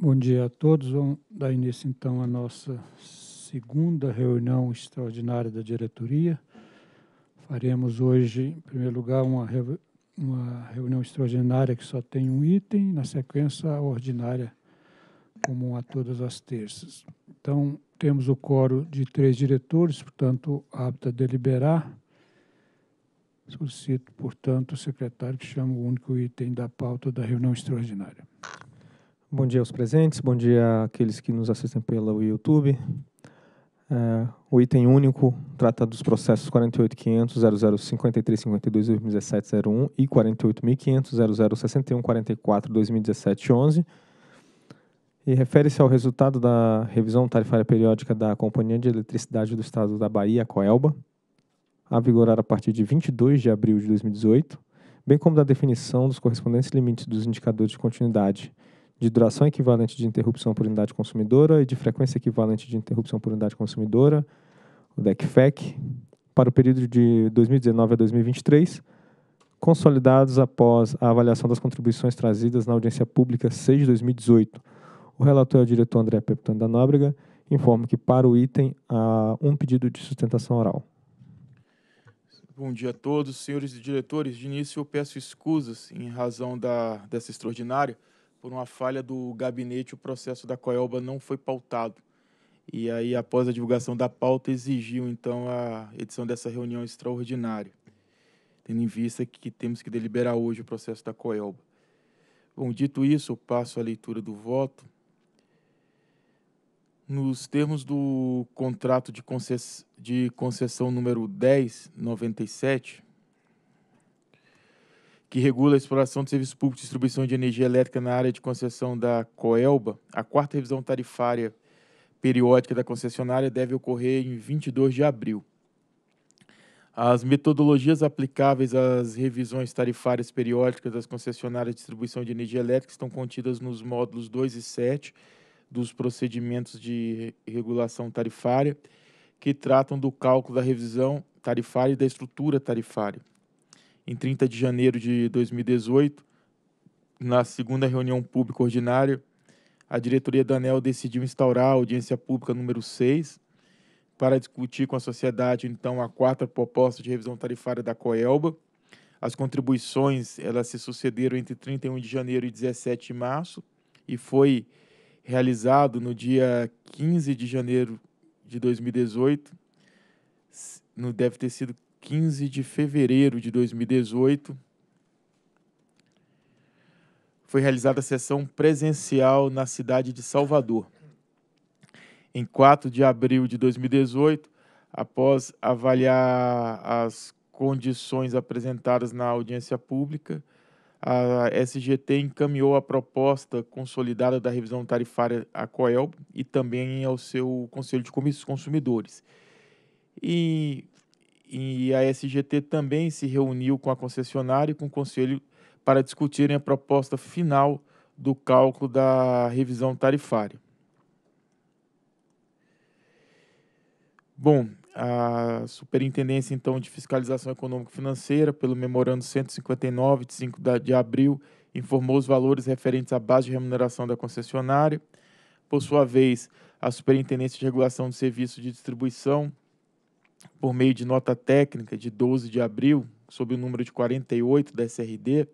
Bom dia a todos. Vamos dar início então à nossa segunda reunião extraordinária da diretoria. Faremos hoje, em primeiro lugar, uma, uma reunião extraordinária que só tem um item, na sequência, a ordinária, comum a todas as terças. Então, temos o coro de três diretores, portanto, apta a deliberar. Solicito, portanto, o secretário que chama o único item da pauta da reunião extraordinária. Bom dia aos presentes, bom dia àqueles que nos assistem pelo YouTube. É, o item único trata dos processos 48.500.0053.52.2017.01 e 48.500.0061.44.2017.11 e refere-se ao resultado da revisão tarifária periódica da Companhia de Eletricidade do Estado da Bahia, Coelba, a vigorar a partir de 22 de abril de 2018, bem como da definição dos correspondentes limites dos indicadores de continuidade de duração equivalente de interrupção por unidade consumidora e de frequência equivalente de interrupção por unidade consumidora, o DECFEC, para o período de 2019 a 2023, consolidados após a avaliação das contribuições trazidas na audiência pública 6 de 2018. O relator é o diretor André Peptano da Nóbrega. Informo que para o item há um pedido de sustentação oral. Bom dia a todos, senhores e diretores. De início, eu peço escusas em razão da, dessa extraordinária, por uma falha do gabinete, o processo da Coelba não foi pautado. E aí, após a divulgação da pauta, exigiu então a edição dessa reunião extraordinária, tendo em vista que temos que deliberar hoje o processo da Coelba. Bom, dito isso, eu passo à leitura do voto. Nos termos do contrato de, de concessão número 1097, que regula a exploração de serviços públicos de distribuição de energia elétrica na área de concessão da Coelba, a quarta revisão tarifária periódica da concessionária deve ocorrer em 22 de abril. As metodologias aplicáveis às revisões tarifárias periódicas das concessionárias de distribuição de energia elétrica estão contidas nos módulos 2 e 7 dos procedimentos de regulação tarifária, que tratam do cálculo da revisão tarifária e da estrutura tarifária em 30 de janeiro de 2018, na segunda reunião pública ordinária, a diretoria da ANEL decidiu instaurar a audiência pública número 6 para discutir com a sociedade, então, a quarta proposta de revisão tarifária da COELBA. As contribuições, elas se sucederam entre 31 de janeiro e 17 de março e foi realizado no dia 15 de janeiro de 2018, no, deve ter sido 15 de fevereiro de 2018, foi realizada a sessão presencial na cidade de Salvador. Em 4 de abril de 2018, após avaliar as condições apresentadas na audiência pública, a SGT encaminhou a proposta consolidada da revisão tarifária à COEL e também ao seu Conselho de Consumidores. E e a SGT também se reuniu com a concessionária e com o conselho para discutirem a proposta final do cálculo da revisão tarifária. Bom, a Superintendência então de Fiscalização Econômica e Financeira, pelo memorando 159 de 5 de abril, informou os valores referentes à base de remuneração da concessionária. Por sua vez, a Superintendência de Regulação do Serviço de Distribuição por meio de nota técnica de 12 de abril, sob o número de 48 da SRD,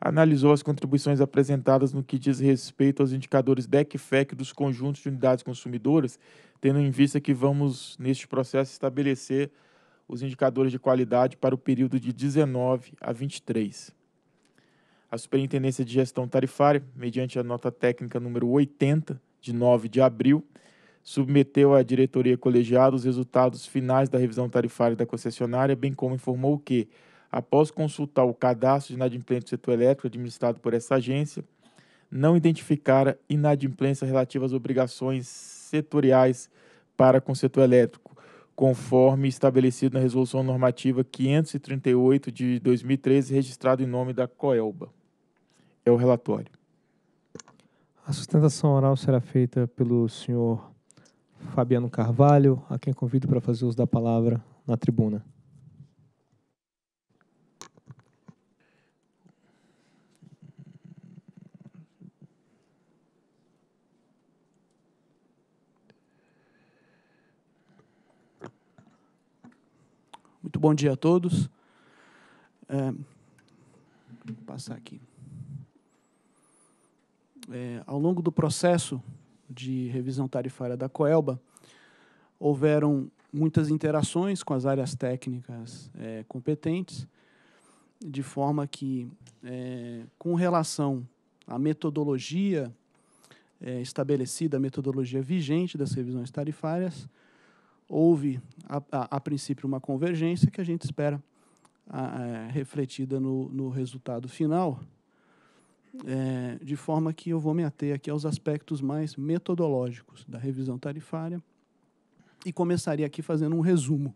analisou as contribuições apresentadas no que diz respeito aos indicadores DEC-FEC dos conjuntos de unidades consumidoras, tendo em vista que vamos, neste processo, estabelecer os indicadores de qualidade para o período de 19 a 23. A Superintendência de Gestão Tarifária, mediante a nota técnica número 80, de 9 de abril, submeteu à diretoria colegiada os resultados finais da revisão tarifária da concessionária, bem como informou que, após consultar o cadastro de inadimplência do setor elétrico administrado por essa agência, não identificara inadimplência relativa às obrigações setoriais para com o setor elétrico, conforme estabelecido na Resolução Normativa 538 de 2013, registrado em nome da COELBA. É o relatório. A sustentação oral será feita pelo senhor Fabiano Carvalho, a quem convido para fazer uso da palavra na tribuna. Muito bom dia a todos. É, vou passar aqui. É, ao longo do processo de revisão tarifária da Coelba, houveram muitas interações com as áreas técnicas é, competentes, de forma que, é, com relação à metodologia é, estabelecida, a metodologia vigente das revisões tarifárias, houve, a, a, a princípio, uma convergência que a gente espera a, refletida no, no resultado final é, de forma que eu vou me ater aqui aos aspectos mais metodológicos da revisão tarifária e começaria aqui fazendo um resumo.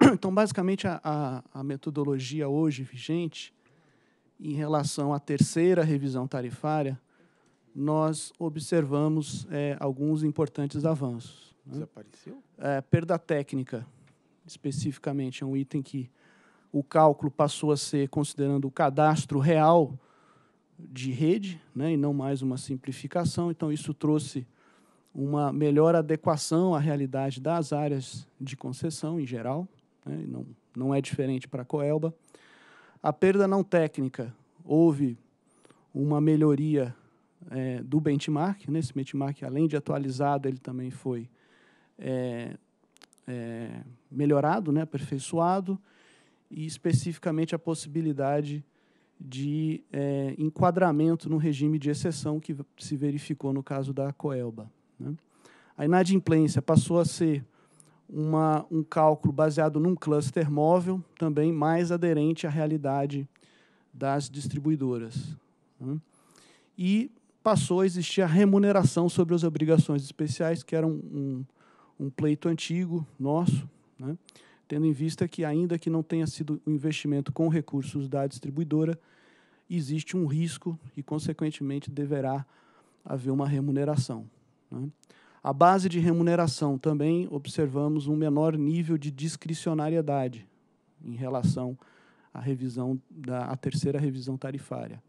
Então, basicamente, a, a, a metodologia hoje vigente em relação à terceira revisão tarifária, nós observamos é, alguns importantes avanços. Né? Desapareceu? É, perda técnica, especificamente, é um item que o cálculo passou a ser considerando o cadastro real de rede, né, e não mais uma simplificação. Então, isso trouxe uma melhor adequação à realidade das áreas de concessão em geral, né, não, não é diferente para a Coelba. A perda não técnica, houve uma melhoria é, do benchmark, né, esse benchmark, além de atualizado, ele também foi é, é, melhorado, né, aperfeiçoado, e especificamente a possibilidade de é, enquadramento no regime de exceção que se verificou no caso da Coelba. Né? A inadimplência passou a ser uma, um cálculo baseado num cluster móvel, também mais aderente à realidade das distribuidoras. Né? E passou a existir a remuneração sobre as obrigações especiais, que era um, um, um pleito antigo nosso, né? tendo em vista que, ainda que não tenha sido um investimento com recursos da distribuidora, existe um risco e, consequentemente, deverá haver uma remuneração. Né? A base de remuneração também observamos um menor nível de discricionariedade em relação à revisão da à terceira revisão tarifária.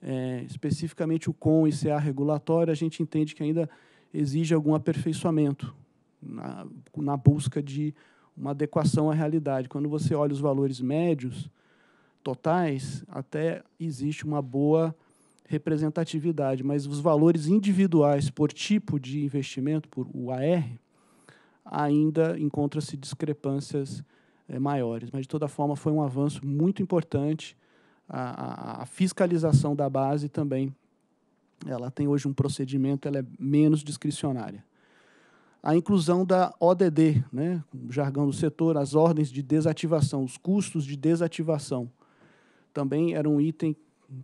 É, especificamente o com e CA regulatório, a gente entende que ainda exige algum aperfeiçoamento na, na busca de uma adequação à realidade. Quando você olha os valores médios, totais, até existe uma boa representatividade, mas os valores individuais por tipo de investimento, por UAR, ainda encontra-se discrepâncias é, maiores. Mas, de toda forma, foi um avanço muito importante. A, a, a, fiscalização da base também ela tem hoje um procedimento ela é menos discricionária a inclusão da ODD né o jargão do setor as ordens de desativação os custos de desativação também era um item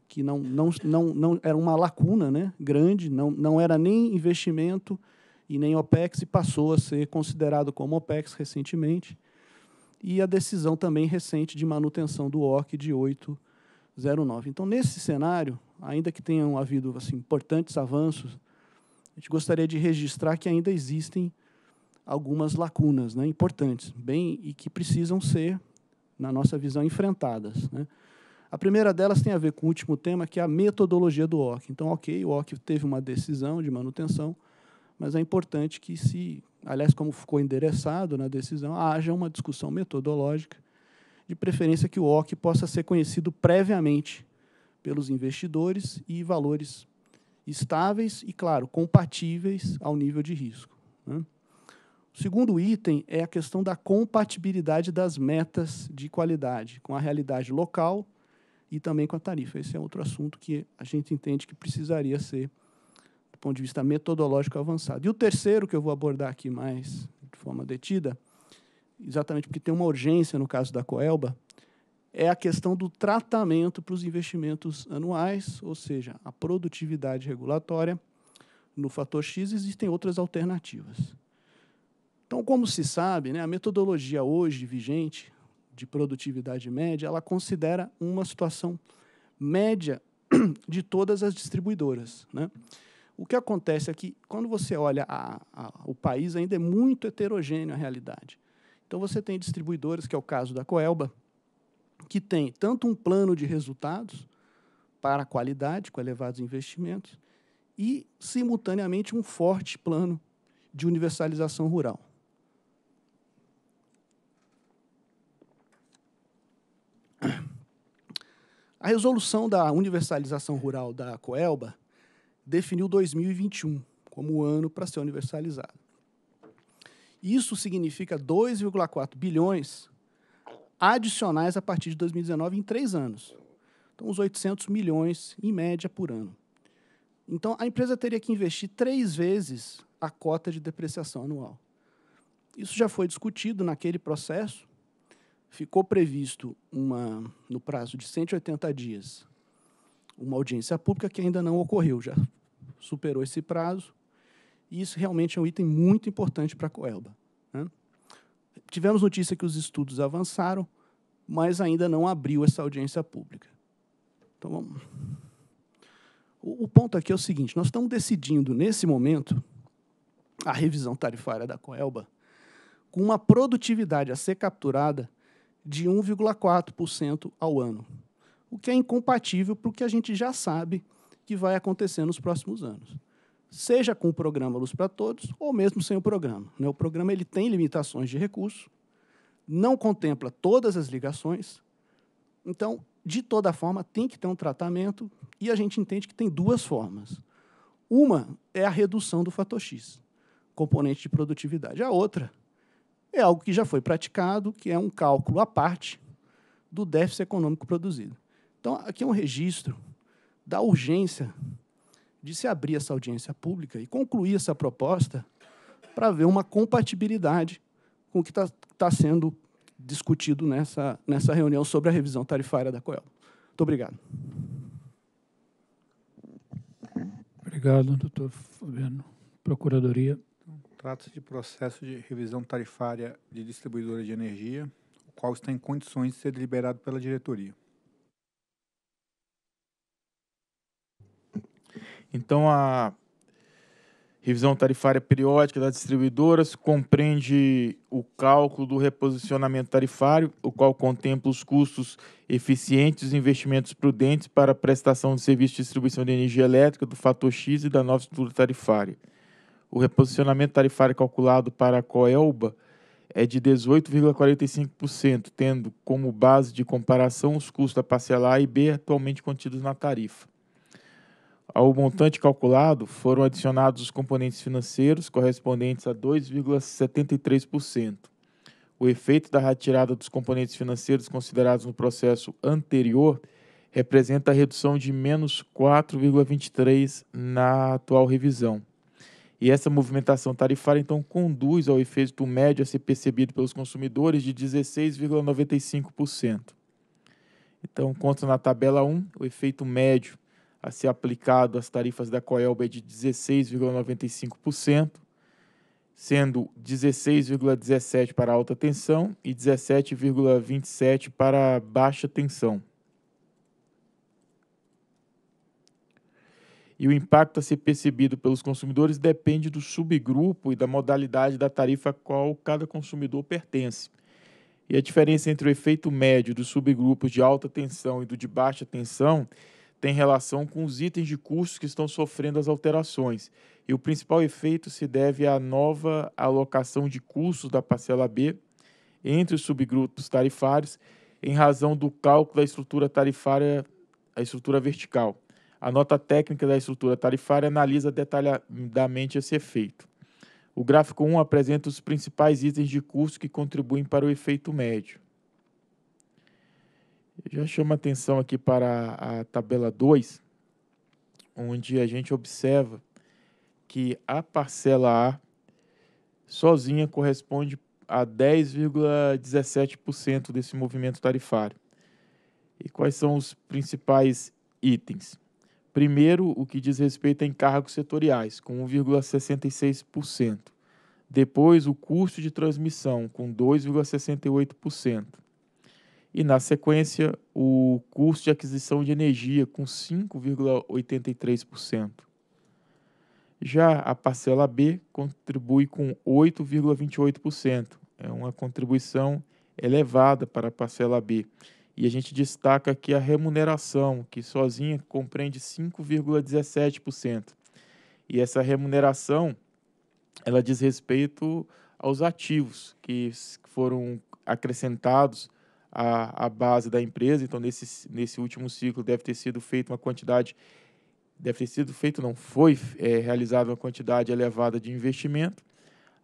que não, não, não, não era uma lacuna né, grande, não, não era nem investimento e nem OPEX, e passou a ser considerado como OPEX recentemente. E a decisão também recente de manutenção do ORC de 809. Então, nesse cenário, ainda que tenham havido assim, importantes avanços, a gente gostaria de registrar que ainda existem algumas lacunas né, importantes, bem e que precisam ser, na nossa visão, enfrentadas. Né? A primeira delas tem a ver com o último tema, que é a metodologia do OC. Então, ok, o OC teve uma decisão de manutenção, mas é importante que se, aliás, como ficou endereçado na decisão, haja uma discussão metodológica, de preferência que o OC possa ser conhecido previamente pelos investidores e valores estáveis e, claro, compatíveis ao nível de risco. Né? O segundo item é a questão da compatibilidade das metas de qualidade com a realidade local e também com a tarifa. Esse é outro assunto que a gente entende que precisaria ser, do ponto de vista metodológico, avançado. E o terceiro, que eu vou abordar aqui mais de forma detida, exatamente porque tem uma urgência no caso da Coelba, é a questão do tratamento para os investimentos anuais, ou seja, a produtividade regulatória. No fator X existem outras alternativas. Então, como se sabe, né, a metodologia hoje vigente de produtividade média, ela considera uma situação média de todas as distribuidoras. Né? O que acontece é que, quando você olha a, a, o país, ainda é muito heterogêneo a realidade. Então, você tem distribuidoras, que é o caso da Coelba, que tem tanto um plano de resultados para a qualidade, com elevados investimentos, e, simultaneamente, um forte plano de universalização rural. A resolução da universalização rural da Coelba definiu 2021 como o ano para ser universalizado. Isso significa 2,4 bilhões adicionais a partir de 2019 em três anos. Então, uns 800 milhões em média por ano. Então, a empresa teria que investir três vezes a cota de depreciação anual. Isso já foi discutido naquele processo ficou previsto uma, no prazo de 180 dias uma audiência pública que ainda não ocorreu, já superou esse prazo. E isso realmente é um item muito importante para a Coelba. Né? Tivemos notícia que os estudos avançaram, mas ainda não abriu essa audiência pública. Então, vamos. O, o ponto aqui é o seguinte: nós estamos decidindo, nesse momento, a revisão tarifária da Coelba com uma produtividade a ser capturada de 1,4% ao ano, o que é incompatível para o que a gente já sabe que vai acontecer nos próximos anos. Seja com o programa Luz para Todos ou mesmo sem o programa. Né? O programa ele tem limitações de recurso, não contempla todas as ligações, então, de toda forma, tem que ter um tratamento e a gente entende que tem duas formas. Uma é a redução do fator X, componente de produtividade. A outra é algo que já foi praticado, que é um cálculo à parte do déficit econômico produzido. Então, aqui é um registro da urgência de se abrir essa audiência pública e concluir essa proposta para ver uma compatibilidade com o que está tá sendo discutido nessa, nessa reunião sobre a revisão tarifária da COEL. Muito obrigado. Obrigado, doutor Fabiano. Procuradoria trata de processo de revisão tarifária de distribuidora de energia, o qual está em condições de ser deliberado pela diretoria. Então, a revisão tarifária periódica das distribuidoras compreende o cálculo do reposicionamento tarifário, o qual contempla os custos eficientes e investimentos prudentes para a prestação de serviço de distribuição de energia elétrica do fator X e da nova estrutura tarifária o reposicionamento tarifário calculado para a Coelba é de 18,45%, tendo como base de comparação os custos da parcela A e B atualmente contidos na tarifa. Ao montante calculado, foram adicionados os componentes financeiros correspondentes a 2,73%. O efeito da retirada dos componentes financeiros considerados no processo anterior representa a redução de menos 4,23 na atual revisão. E essa movimentação tarifária, então, conduz ao efeito médio a ser percebido pelos consumidores de 16,95%. Então, consta na tabela 1, o efeito médio a ser aplicado às tarifas da Coelba é de 16,95%, sendo 16,17 para alta tensão e 17,27 para baixa tensão. e o impacto a ser percebido pelos consumidores depende do subgrupo e da modalidade da tarifa a qual cada consumidor pertence. E a diferença entre o efeito médio dos subgrupos de alta tensão e do de baixa tensão tem relação com os itens de custos que estão sofrendo as alterações. E o principal efeito se deve à nova alocação de custos da parcela B entre os subgrupos tarifários em razão do cálculo da estrutura tarifária, a estrutura vertical. A nota técnica da estrutura tarifária analisa detalhadamente esse efeito. O gráfico 1 apresenta os principais itens de custo que contribuem para o efeito médio. Eu já chamo a atenção aqui para a tabela 2, onde a gente observa que a parcela A sozinha corresponde a 10,17% desse movimento tarifário. E quais são os principais itens? Primeiro, o que diz respeito a encargos setoriais, com 1,66%. Depois, o custo de transmissão, com 2,68%. E, na sequência, o custo de aquisição de energia, com 5,83%. Já a parcela B contribui com 8,28%. É uma contribuição elevada para a parcela B e a gente destaca aqui a remuneração, que sozinha compreende 5,17%. E essa remuneração, ela diz respeito aos ativos que foram acrescentados à, à base da empresa. Então, nesse, nesse último ciclo, deve ter sido feita uma quantidade, deve ter sido feito, não foi é, realizada uma quantidade elevada de investimento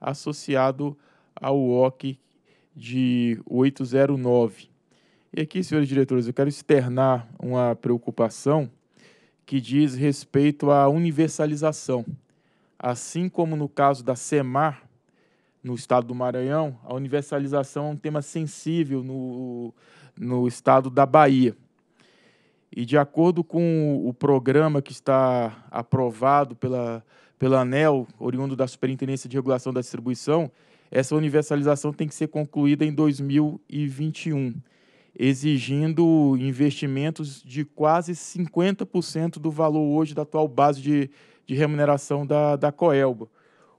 associado ao OC de 809 e aqui, senhores diretores, eu quero externar uma preocupação que diz respeito à universalização. Assim como no caso da SEMAR, no estado do Maranhão, a universalização é um tema sensível no, no estado da Bahia. E de acordo com o programa que está aprovado pela, pela ANEL, oriundo da Superintendência de Regulação da Distribuição, essa universalização tem que ser concluída em 2021 exigindo investimentos de quase 50% do valor hoje da atual base de, de remuneração da, da Coelba,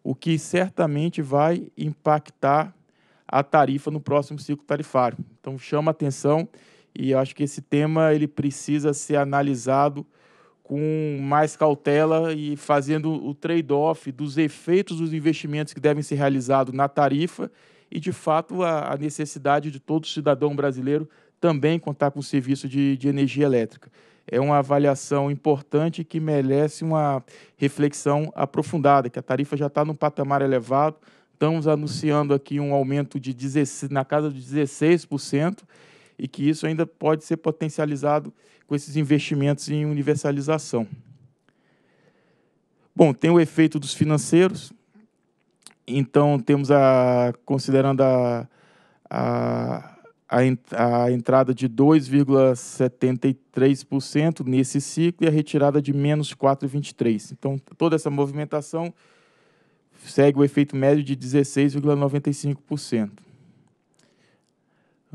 o que certamente vai impactar a tarifa no próximo ciclo tarifário. Então chama atenção e acho que esse tema ele precisa ser analisado com mais cautela e fazendo o trade-off dos efeitos dos investimentos que devem ser realizados na tarifa e, de fato, a, a necessidade de todo cidadão brasileiro também contar com o serviço de, de energia elétrica. É uma avaliação importante que merece uma reflexão aprofundada, que a tarifa já está num patamar elevado, estamos anunciando aqui um aumento de 16, na casa de 16% e que isso ainda pode ser potencializado com esses investimentos em universalização. Bom, tem o efeito dos financeiros, então temos a considerando a, a, a, a entrada de 2,73% nesse ciclo e a retirada de menos 4,23%. Então toda essa movimentação segue o efeito médio de 16,95%.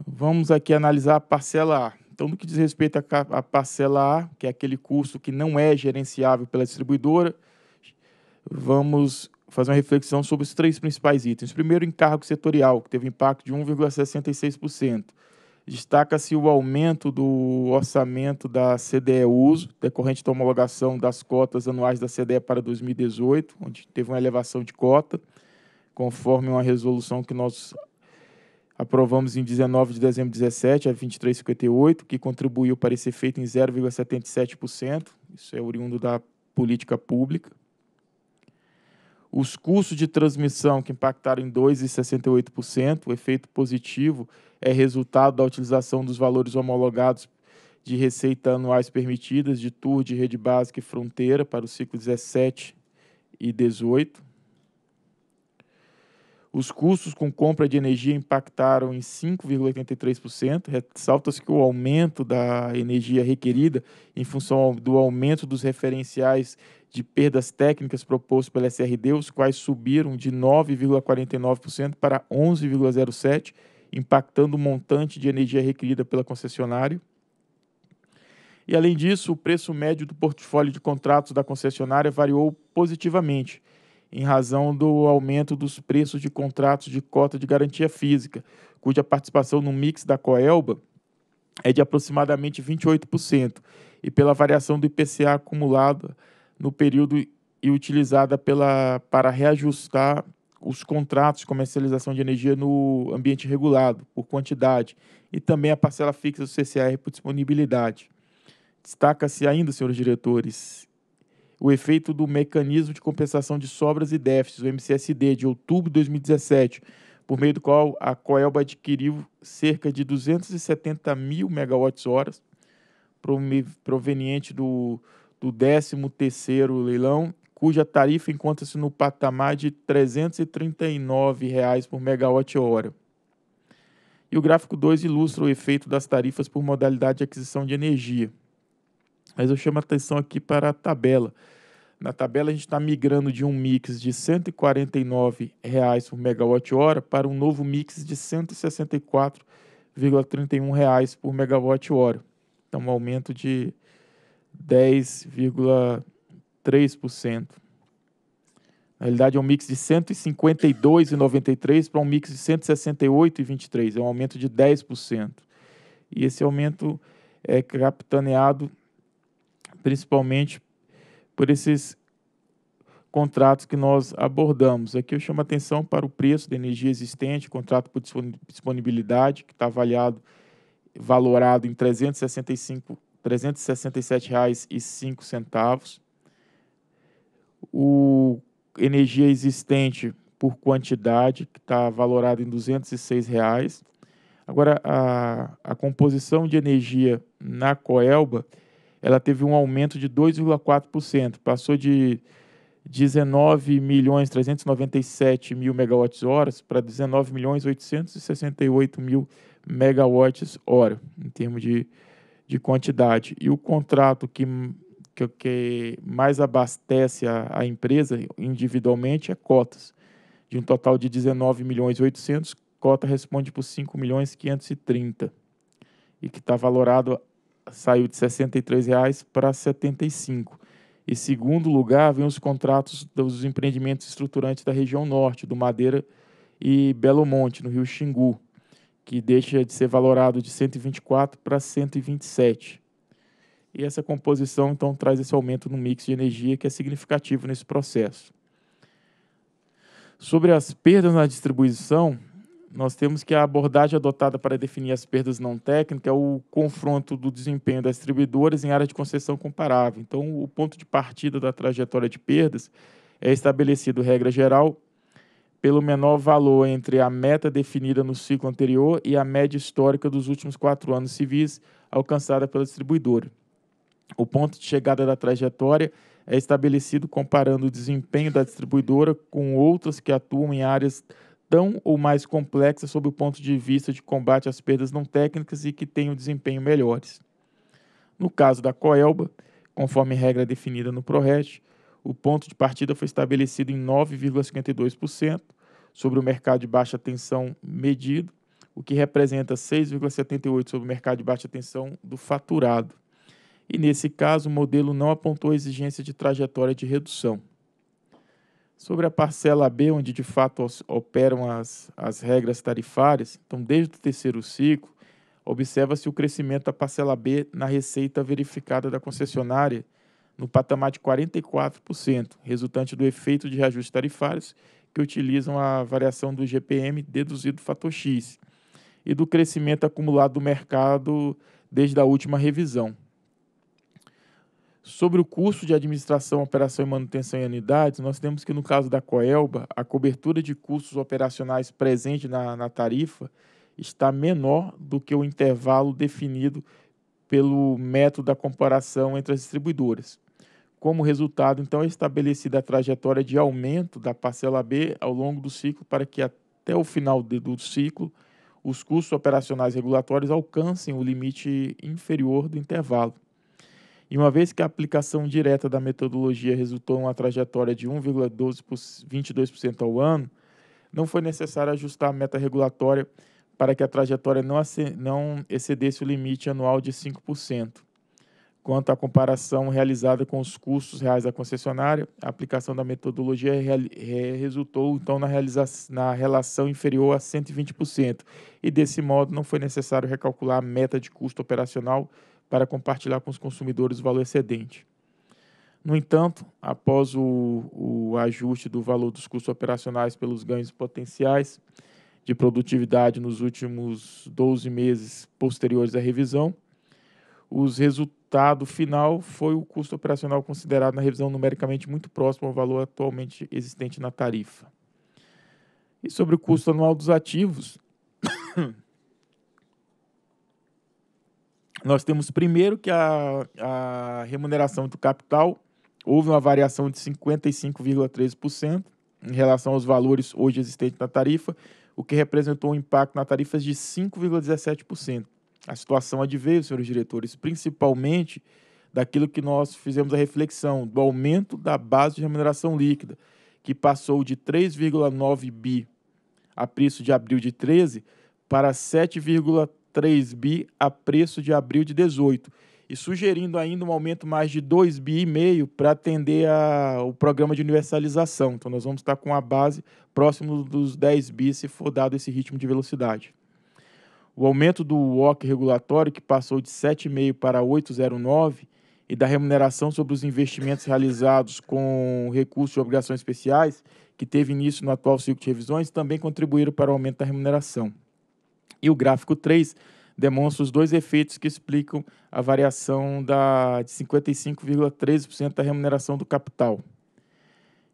Vamos aqui analisar a parcela A. Então, no que diz respeito à parcela A, que é aquele custo que não é gerenciável pela distribuidora, vamos fazer uma reflexão sobre os três principais itens. Primeiro, encargo setorial, que teve impacto de 1,66%. Destaca-se o aumento do orçamento da CDE Uso, decorrente da homologação das cotas anuais da CDE para 2018, onde teve uma elevação de cota, conforme uma resolução que nós aprovamos em 19 de dezembro de 17, a 2358, que contribuiu para esse efeito em 0,77%. Isso é oriundo da política pública. Os custos de transmissão, que impactaram em 2,68%, o efeito positivo é resultado da utilização dos valores homologados de receita anuais permitidas de tour de rede básica e fronteira para o ciclo 17 e 18. Os custos com compra de energia impactaram em 5,83%. Ressalta-se que o aumento da energia requerida, em função do aumento dos referenciais de perdas técnicas proposto pela SRD, os quais subiram de 9,49% para 11,07%, impactando o montante de energia requerida pela concessionária. E, além disso, o preço médio do portfólio de contratos da concessionária variou positivamente, em razão do aumento dos preços de contratos de cota de garantia física, cuja participação no mix da Coelba é de aproximadamente 28%, e pela variação do IPCA acumulado no período e utilizada pela, para reajustar os contratos de comercialização de energia no ambiente regulado, por quantidade, e também a parcela fixa do CCR por disponibilidade. Destaca-se ainda, senhores diretores, o efeito do mecanismo de compensação de sobras e déficits, o MCSD, de outubro de 2017, por meio do qual a Coelba adquiriu cerca de 270 mil megawatts-horas proveniente do do 13º leilão, cuja tarifa encontra-se no patamar de R$ 339,00 reais por megawatt-hora. E o gráfico 2 ilustra o efeito das tarifas por modalidade de aquisição de energia. Mas eu chamo a atenção aqui para a tabela. Na tabela a gente está migrando de um mix de R$ 149,00 reais por megawatt-hora para um novo mix de R$ 164,31 reais por megawatt-hora. Então um aumento de 10,3%. Na realidade, é um mix de 152,93 para um mix de 168,23, é um aumento de 10%. E esse aumento é capitaneado principalmente por esses contratos que nós abordamos. Aqui eu chamo a atenção para o preço da energia existente, contrato por disponibilidade, que está avaliado, valorado em 365 367 reais e cinco centavos. O energia existente por quantidade que está valorado em 206 reais. Agora a, a composição de energia na Coelba ela teve um aumento de 2,4%, passou de 19 milhões 397 mil megawatts horas para 19 milhões 868 mil megawatts hora em termos de de quantidade e o contrato que, que, que mais abastece a, a, empresa individualmente é cotas. De um total de 19 milhões e 800, cota responde por 5 milhões e 530 e que está valorado saiu de 63 reais para 75. E segundo lugar vem os contratos dos empreendimentos estruturantes da região norte, do Madeira e Belo Monte, no Rio Xingu, que deixa de ser valorado de 124 para 127. E essa composição então traz esse aumento no mix de energia que é significativo nesse processo. Sobre as perdas na distribuição, nós temos que a abordagem adotada para definir as perdas não técnicas é o confronto do desempenho das distribuidoras em área de concessão comparável. Então, o ponto de partida da trajetória de perdas é estabelecido regra geral pelo menor valor entre a meta definida no ciclo anterior e a média histórica dos últimos quatro anos civis alcançada pela distribuidora. O ponto de chegada da trajetória é estabelecido comparando o desempenho da distribuidora com outras que atuam em áreas tão ou mais complexas sob o ponto de vista de combate às perdas não técnicas e que tenham desempenho melhores. No caso da Coelba, conforme regra definida no ProRET, o ponto de partida foi estabelecido em 9,52% sobre o mercado de baixa tensão medido, o que representa 6,78% sobre o mercado de baixa tensão do faturado. E nesse caso, o modelo não apontou exigência de trajetória de redução. Sobre a parcela B, onde de fato operam as, as regras tarifárias, então desde o terceiro ciclo, observa-se o crescimento da parcela B na receita verificada da concessionária no patamar de 44%, resultante do efeito de reajustes tarifários que utilizam a variação do GPM deduzido do fator X e do crescimento acumulado do mercado desde a última revisão. Sobre o custo de administração, operação e manutenção em unidades, nós temos que, no caso da Coelba, a cobertura de custos operacionais presente na, na tarifa está menor do que o intervalo definido pelo método da comparação entre as distribuidoras. Como resultado, então, é estabelecida a trajetória de aumento da parcela B ao longo do ciclo para que até o final do ciclo os custos operacionais regulatórios alcancem o limite inferior do intervalo. E uma vez que a aplicação direta da metodologia resultou em uma trajetória de 1,22% ao ano, não foi necessário ajustar a meta regulatória para que a trajetória não, não excedesse o limite anual de 5% quanto à comparação realizada com os custos reais da concessionária, a aplicação da metodologia resultou então na, na, relação inferior a 120%, e desse modo não foi necessário recalcular a meta de custo operacional para compartilhar com os consumidores o valor excedente. No entanto, após o, o ajuste do valor dos custos operacionais pelos ganhos potenciais de produtividade nos últimos 12 meses posteriores à revisão, os resultado final foi o custo operacional considerado na revisão numericamente muito próximo ao valor atualmente existente na tarifa. E sobre o custo anual dos ativos, nós temos primeiro que a, a remuneração do capital houve uma variação de 55,13% em relação aos valores hoje existentes na tarifa, o que representou um impacto na tarifa de 5,17% a situação adveio, senhores diretores, principalmente daquilo que nós fizemos a reflexão, do aumento da base de remuneração líquida, que passou de 3,9 bi a preço de abril de 13 para 7,3 bi a preço de abril de 18 e sugerindo ainda um aumento mais de 2 bi e meio para atender a, o programa de universalização. Então nós vamos estar com a base próximo dos 10 bi se for dado esse ritmo de velocidade. O aumento do WOC regulatório, que passou de 7,5 para 8,09, e da remuneração sobre os investimentos realizados com recursos de obrigações especiais, que teve início no atual ciclo de revisões, também contribuíram para o aumento da remuneração. E o gráfico 3 demonstra os dois efeitos que explicam a variação da, de 55,13% da remuneração do capital.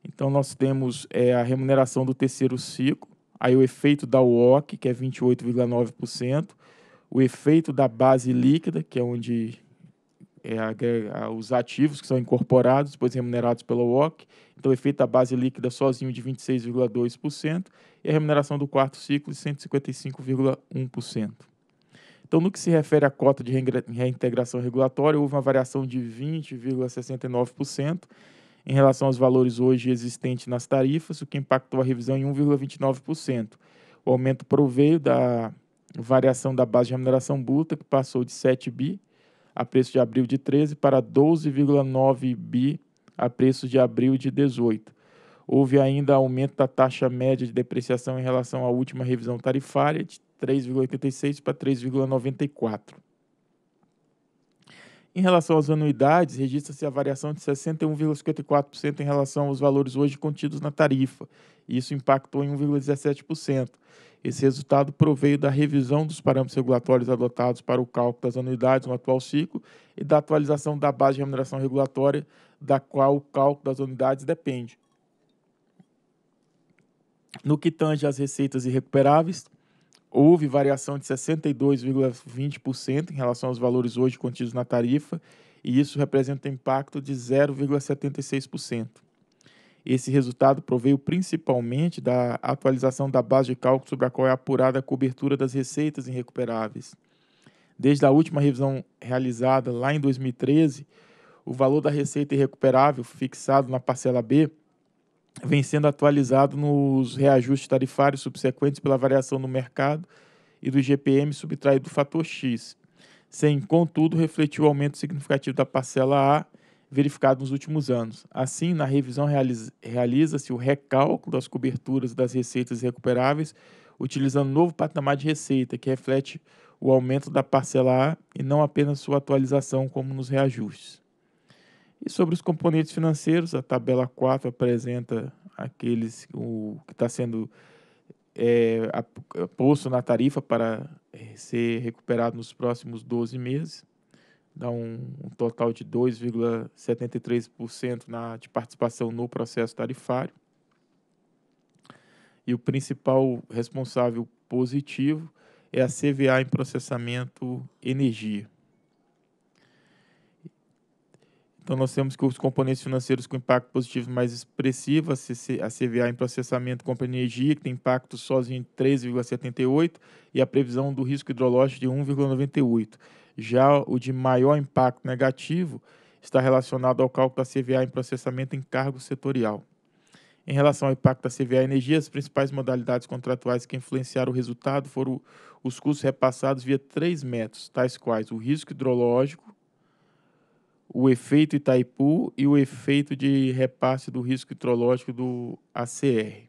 Então, nós temos é, a remuneração do terceiro ciclo, aí o efeito da WOC, que é 28,9%, o efeito da base líquida, que é onde é a, a, os ativos que são incorporados, depois remunerados pela WOC, então o efeito da base líquida sozinho de 26,2%, e a remuneração do quarto ciclo de 155,1%. Então, no que se refere à cota de reintegração regulatória, houve uma variação de 20,69%, em relação aos valores hoje existentes nas tarifas, o que impactou a revisão em 1,29%. O aumento proveio da variação da base de remuneração bruta, que passou de 7 bi a preço de abril de 13 para 12,9 bi a preço de abril de 18. Houve ainda aumento da taxa média de depreciação em relação à última revisão tarifária de 3,86 para 3,94. Em relação às anuidades, registra-se a variação de 61,54% em relação aos valores hoje contidos na tarifa. isso impactou em 1,17%. Esse resultado proveio da revisão dos parâmetros regulatórios adotados para o cálculo das anuidades no atual ciclo e da atualização da base de remuneração regulatória da qual o cálculo das anuidades depende. No que tange às receitas irrecuperáveis, houve variação de 62,20% em relação aos valores hoje contidos na tarifa, e isso representa impacto de 0,76%. Esse resultado proveio principalmente da atualização da base de cálculo sobre a qual é apurada a cobertura das receitas irrecuperáveis. Desde a última revisão realizada lá em 2013, o valor da receita irrecuperável fixado na parcela B vem sendo atualizado nos reajustes tarifários subsequentes pela variação do mercado e do GPM subtraído do fator X, sem, contudo, refletir o aumento significativo da parcela A verificado nos últimos anos. Assim, na revisão realiza-se o recálculo das coberturas das receitas recuperáveis, utilizando um novo patamar de receita, que reflete o aumento da parcela A e não apenas sua atualização, como nos reajustes. E sobre os componentes financeiros, a tabela 4 apresenta aqueles o, que está sendo é, é, posto na tarifa para é, ser recuperado nos próximos 12 meses. Dá um, um total de 2,73% na, de participação no processo tarifário. E o principal responsável positivo é a CVA em processamento energia. Então, nós temos que os componentes financeiros com impacto positivo mais expressivo, a, CC, a CVA em processamento, compra de energia, que tem impacto sozinho de 3,78 e a previsão do risco hidrológico de 1,98. Já o de maior impacto negativo está relacionado ao cálculo da CVA em processamento em cargo setorial. Em relação ao impacto da CVA Energia, as principais modalidades contratuais que influenciaram o resultado foram os custos repassados via três métodos, tais quais o risco hidrológico, o efeito Itaipu e o efeito de repasse do risco hidrológico do ACR.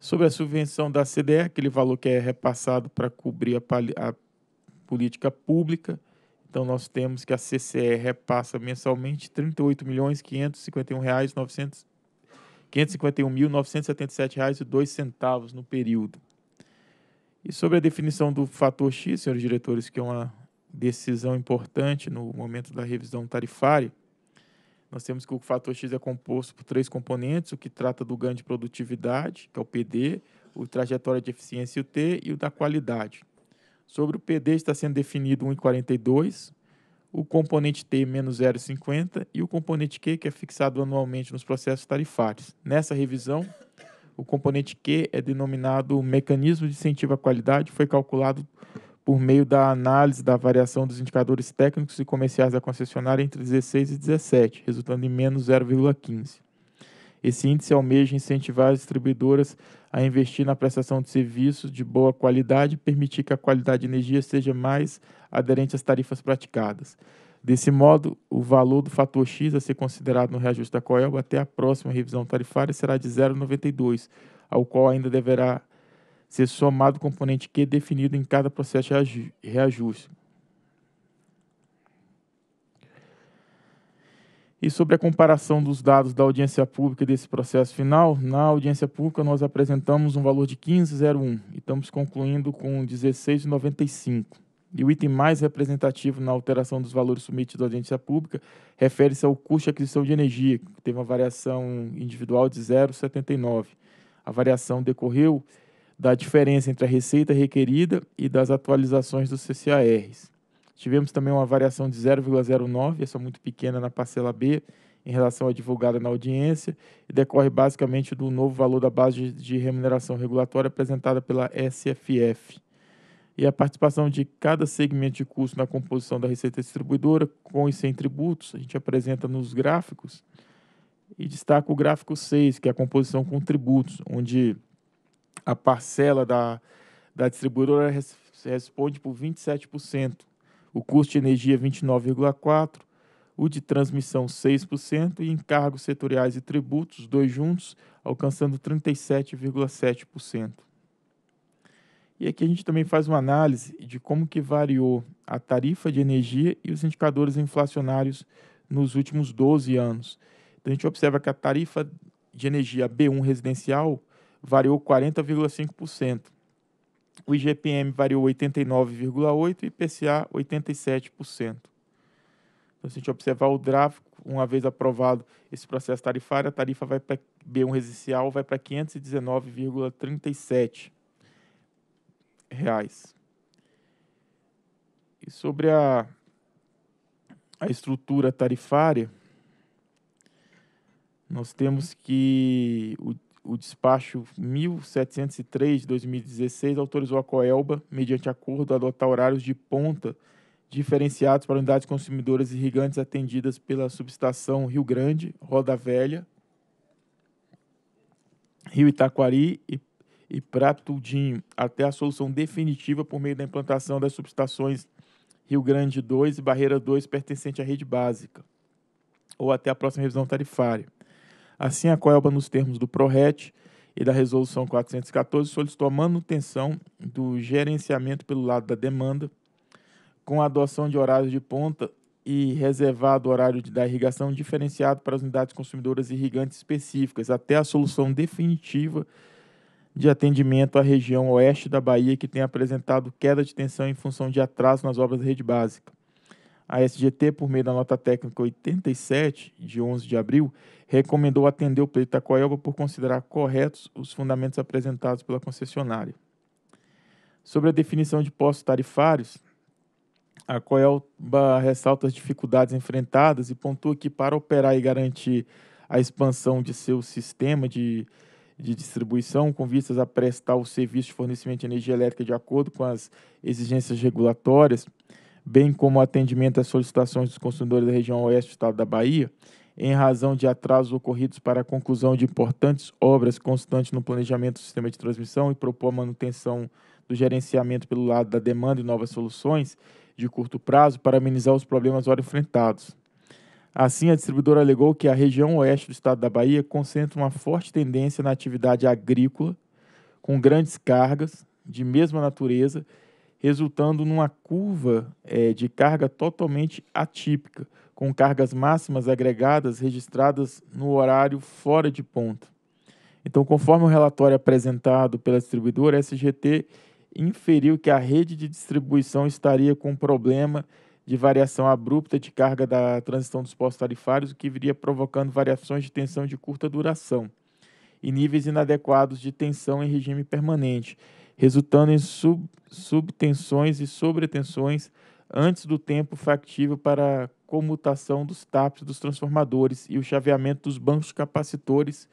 Sobre a subvenção da CDE, aquele valor que é repassado para cobrir a, a política pública, então nós temos que a CCE repassa mensalmente R$ dois centavos no período. E sobre a definição do fator X, senhores diretores, que é uma decisão importante no momento da revisão tarifária. Nós temos que o fator X é composto por três componentes, o que trata do ganho de produtividade, que é o PD, o trajetória de eficiência, o T, e o da qualidade. Sobre o PD está sendo definido 1,42, o componente T menos 0,50 e o componente Q, que é fixado anualmente nos processos tarifários. Nessa revisão, o componente Q é denominado mecanismo de incentivo à qualidade, foi calculado por meio da análise da variação dos indicadores técnicos e comerciais da concessionária entre 16 e 17, resultando em menos 0,15. Esse índice almeja incentivar as distribuidoras a investir na prestação de serviços de boa qualidade e permitir que a qualidade de energia seja mais aderente às tarifas praticadas. Desse modo, o valor do fator X a ser considerado no reajuste da COEL até a próxima revisão tarifária será de 0,92, ao qual ainda deverá ser somado o componente Q definido em cada processo de reajuste. E sobre a comparação dos dados da audiência pública desse processo final, na audiência pública nós apresentamos um valor de 15,01 e estamos concluindo com 16,95. E o item mais representativo na alteração dos valores submetidos à audiência pública refere-se ao custo de aquisição de energia, que teve uma variação individual de 0,79. A variação decorreu da diferença entre a receita requerida e das atualizações dos CCARs. Tivemos também uma variação de 0,09, essa muito pequena na parcela B, em relação à divulgada na audiência, e decorre basicamente do novo valor da base de remuneração regulatória apresentada pela SFF. E a participação de cada segmento de custo na composição da receita distribuidora, com e sem tributos, a gente apresenta nos gráficos, e destaca o gráfico 6, que é a composição com tributos, onde a parcela da, da distribuidora res, responde por 27%, o custo de energia 29,4%, o de transmissão 6% e encargos setoriais e tributos, dois juntos, alcançando 37,7%. E aqui a gente também faz uma análise de como que variou a tarifa de energia e os indicadores inflacionários nos últimos 12 anos. Então a gente observa que a tarifa de energia B1 residencial variou 40,5%. O IGPM variou 89,8% e o IPCA 87%. Então, se a gente observar o gráfico, uma vez aprovado esse processo tarifário, a tarifa vai para B1 residencial vai para R$ 519,37. E sobre a, a estrutura tarifária, nós temos que o o despacho 1703 de 2016 autorizou a Coelba, mediante acordo, a adotar horários de ponta diferenciados para unidades consumidoras irrigantes atendidas pela subestação Rio Grande, Roda Velha, Rio Itaquari e, e Pratudinho, até a solução definitiva por meio da implantação das subestações Rio Grande 2 e Barreira 2 pertencente à rede básica, ou até a próxima revisão tarifária. Assim, a Coelba, nos termos do PRORET e da Resolução 414, solicitou a manutenção do gerenciamento pelo lado da demanda, com a adoção de horários de ponta e reservado horário de, da irrigação diferenciado para as unidades consumidoras irrigantes específicas, até a solução definitiva de atendimento à região oeste da Bahia, que tem apresentado queda de tensão em função de atraso nas obras da rede básica a SGT, por meio da nota técnica 87, de 11 de abril, recomendou atender o pleito da Coelba por considerar corretos os fundamentos apresentados pela concessionária. Sobre a definição de postos tarifários, a Coelba ressalta as dificuldades enfrentadas e pontua que, para operar e garantir a expansão de seu sistema de, de distribuição, com vistas a prestar o serviço de fornecimento de energia elétrica de acordo com as exigências regulatórias, bem como atendimento às solicitações dos consumidores da região oeste do estado da Bahia, em razão de atrasos ocorridos para a conclusão de importantes obras constantes no planejamento do sistema de transmissão e propor a manutenção do gerenciamento pelo lado da demanda e novas soluções de curto prazo para amenizar os problemas ora enfrentados. Assim, a distribuidora alegou que a região oeste do estado da Bahia concentra uma forte tendência na atividade agrícola, com grandes cargas de mesma natureza resultando numa curva é, de carga totalmente atípica, com cargas máximas agregadas registradas no horário fora de ponta. Então, conforme o relatório apresentado pela distribuidora, a SGT inferiu que a rede de distribuição estaria com problema de variação abrupta de carga da transição dos postos tarifários, o que viria provocando variações de tensão de curta duração e níveis inadequados de tensão em regime permanente, resultando em sub, subtensões e sobretensões antes do tempo factível para a comutação dos TAPs dos transformadores e o chaveamento dos bancos capacitores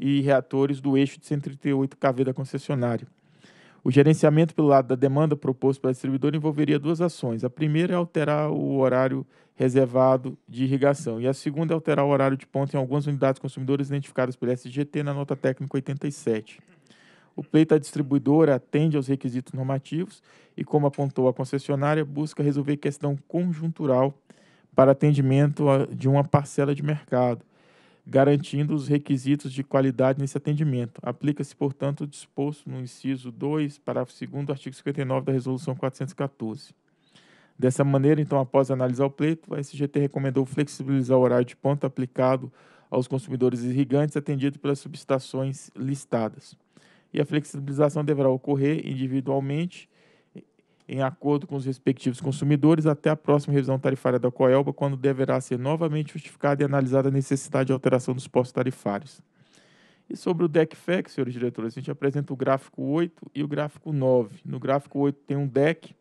e reatores do eixo de 138 kV da concessionária. O gerenciamento pelo lado da demanda proposto pela distribuidora envolveria duas ações. A primeira é alterar o horário reservado de irrigação e a segunda é alterar o horário de ponta em algumas unidades consumidoras identificadas pelo SGT na nota técnica 87. O pleito à distribuidora atende aos requisitos normativos e, como apontou a concessionária, busca resolver questão conjuntural para atendimento de uma parcela de mercado, garantindo os requisitos de qualidade nesse atendimento. Aplica-se, portanto, o disposto no inciso 2, parágrafo 2 do artigo 59 da Resolução 414. Dessa maneira, então, após analisar o pleito, a SGT recomendou flexibilizar o horário de ponta aplicado aos consumidores irrigantes atendidos pelas subestações listadas e a flexibilização deverá ocorrer individualmente em acordo com os respectivos consumidores até a próxima revisão tarifária da Coelba, quando deverá ser novamente justificada e analisada a necessidade de alteração dos postos tarifários. E sobre o DECFEC, senhores diretores, a gente apresenta o gráfico 8 e o gráfico 9. No gráfico 8 tem um DEC,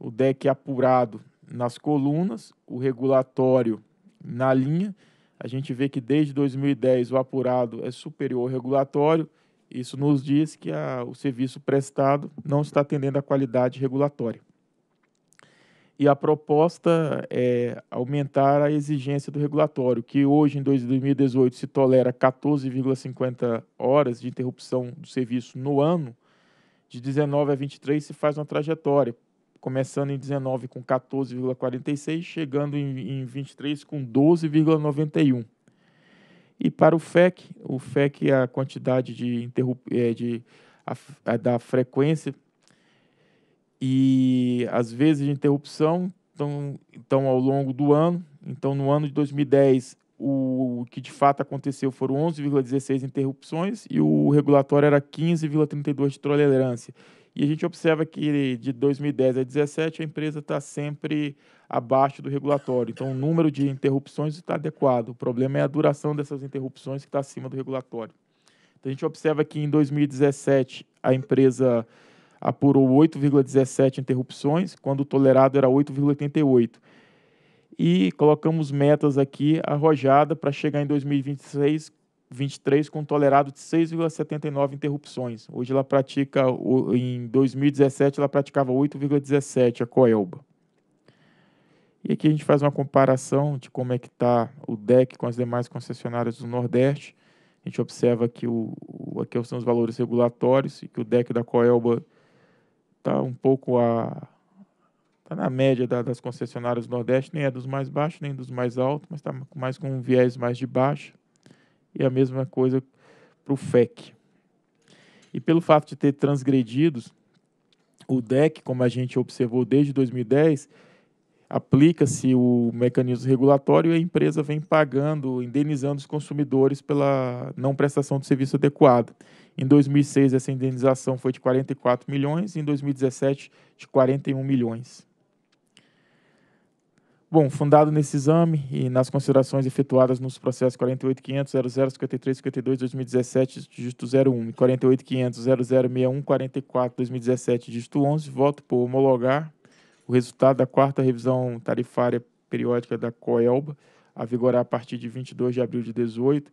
o DEC é apurado nas colunas, o regulatório na linha. A gente vê que desde 2010 o apurado é superior ao regulatório, isso nos diz que a, o serviço prestado não está atendendo à qualidade regulatória. E a proposta é aumentar a exigência do regulatório, que hoje, em 2018, se tolera 14,50 horas de interrupção do serviço no ano, de 19 a 23 se faz uma trajetória, começando em 19 com 14,46, chegando em, em 23 com 12,91. E para o FEC, o FEC é a quantidade de, interrup... É, de a, a é da frequência e as vezes de interrupção então, então ao longo do ano. Então, no ano de 2010, o, o que de fato aconteceu foram 11,16 interrupções e o regulatório era 15,32 de tolerância. E a gente observa que de 2010 a 2017 a empresa está sempre abaixo do regulatório. Então, o número de interrupções está adequado. O problema é a duração dessas interrupções que está acima do regulatório. Então, a gente observa que em 2017 a empresa apurou 8,17 interrupções, quando o tolerado era 8,88. E colocamos metas aqui arrojada para chegar em 2026 23 com um tolerado de 6,79 interrupções. Hoje ela pratica, em 2017 ela praticava 8,17 a Coelba. E aqui a gente faz uma comparação de como é que está o DEC com as demais concessionárias do Nordeste. A gente observa que o, o, aqui são os valores regulatórios e que o DEC da Coelba está um pouco a tá na média da, das concessionárias do Nordeste, nem é dos mais baixos, nem dos mais altos, mas está mais com um viés mais de baixa e é a mesma coisa para o FEC. E pelo fato de ter transgredido, o DEC, como a gente observou desde 2010, aplica-se o mecanismo regulatório e a empresa vem pagando, indenizando os consumidores pela não prestação de serviço adequado. Em 2006, essa indenização foi de 44 milhões, e em 2017, de 41 milhões. Bom, fundado nesse exame e nas considerações efetuadas nos processos 48.500.00.53.52.2017, dígito 01 e 48.500.00.61.44.2017, dígito 11, voto por homologar o resultado da quarta revisão tarifária periódica da COELBA, a vigorar a partir de 22 de abril de 18,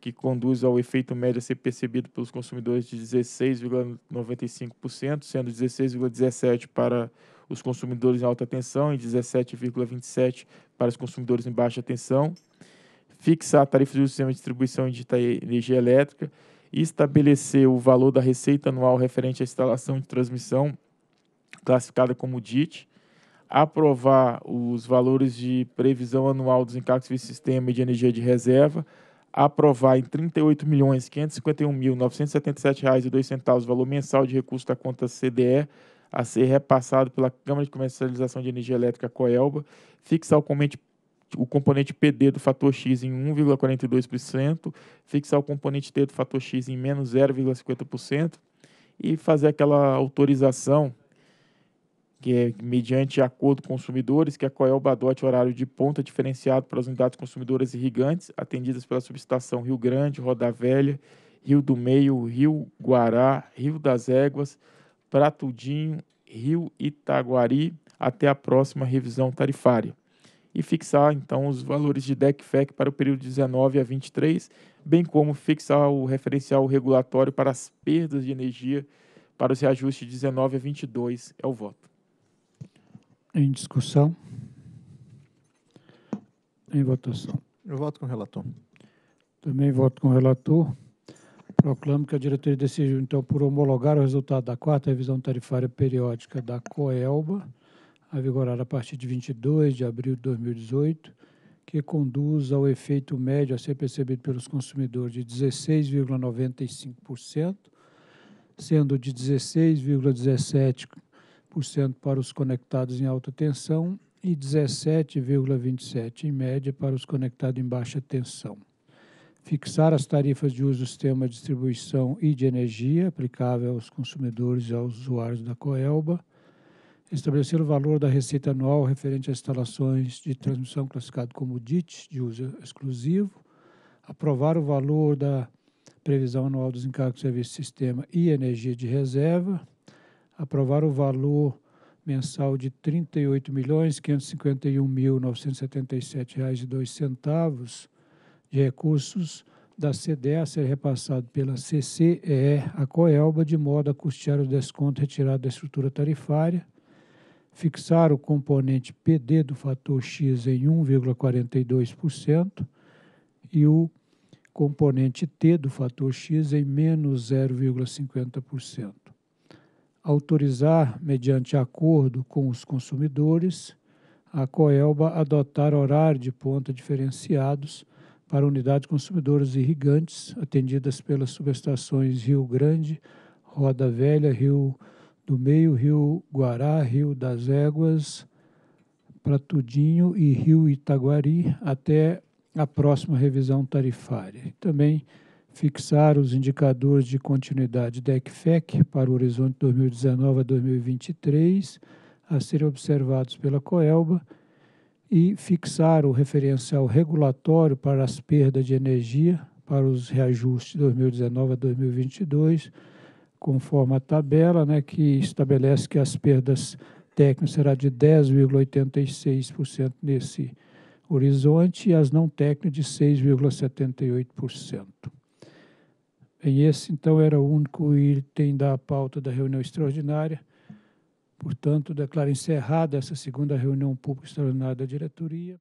que conduz ao efeito médio a ser percebido pelos consumidores de 16,95%, sendo 16,17% para os consumidores em alta tensão em 17,27 para os consumidores em baixa tensão, fixar a tarifa do sistema de distribuição de energia elétrica, estabelecer o valor da receita anual referente à instalação de transmissão, classificada como DIT, aprovar os valores de previsão anual dos encargos do sistema de energia de reserva, aprovar em R$ 38.551.977,02 o valor mensal de recurso da conta CDE a ser repassado pela Câmara de Comercialização de Energia Elétrica Coelba, fixar o componente, o componente PD do fator X em 1,42%, fixar o componente T do fator X em menos 0,50% e fazer aquela autorização que é mediante acordo com consumidores, que a Coelba adote horário de ponta diferenciado para as unidades consumidoras irrigantes atendidas pela subestação Rio Grande, Roda Velha, Rio do Meio, Rio Guará, Rio das Éguas, Pratudinho, Rio Itaguari, até a próxima revisão tarifária. E fixar então os valores de DECFEC para o período 19 a 23, bem como fixar o referencial regulatório para as perdas de energia para os reajustes 19 a 22. É o voto. Em discussão? Em votação. Eu voto com o relator. Também voto com o relator. Proclamo que a diretoria decidiu, então, por homologar o resultado da quarta revisão tarifária periódica da COELBA, a vigorar a partir de 22 de abril de 2018, que conduz ao efeito médio a ser percebido pelos consumidores de 16,95%, sendo de 16,17% para os conectados em alta tensão e 17,27% em média para os conectados em baixa tensão fixar as tarifas de uso do sistema de distribuição e de energia aplicável aos consumidores e aos usuários da Coelba, estabelecer o valor da receita anual referente às instalações de transmissão classificado como DIT, de uso exclusivo, aprovar o valor da previsão anual dos encargos de serviço sistema e energia de reserva, aprovar o valor mensal de R$ 38.551.977,02 de recursos da CDE a ser repassado pela CCE, à Coelba, de modo a custear o desconto retirado da estrutura tarifária, fixar o componente PD do fator X em 1,42% e o componente T do fator X em menos 0,50%. Autorizar, mediante acordo com os consumidores, a Coelba adotar horário de ponta diferenciados para a unidade consumidoras irrigantes, atendidas pelas subestações Rio Grande, Roda Velha, Rio do Meio, Rio Guará, Rio das Éguas, Pratudinho e Rio Itaguari, até a próxima revisão tarifária. Também fixar os indicadores de continuidade DECFEC para o horizonte 2019 a 2023, a serem observados pela COELBA, e fixar o referencial regulatório para as perdas de energia para os reajustes 2019 a 2022, conforme a tabela, né, que estabelece que as perdas técnicas será de 10,86% nesse horizonte e as não técnicas de 6,78%. Bem, esse então era o único item da pauta da reunião extraordinária. Portanto, declaro encerrada essa segunda reunião pública extraordinária da diretoria.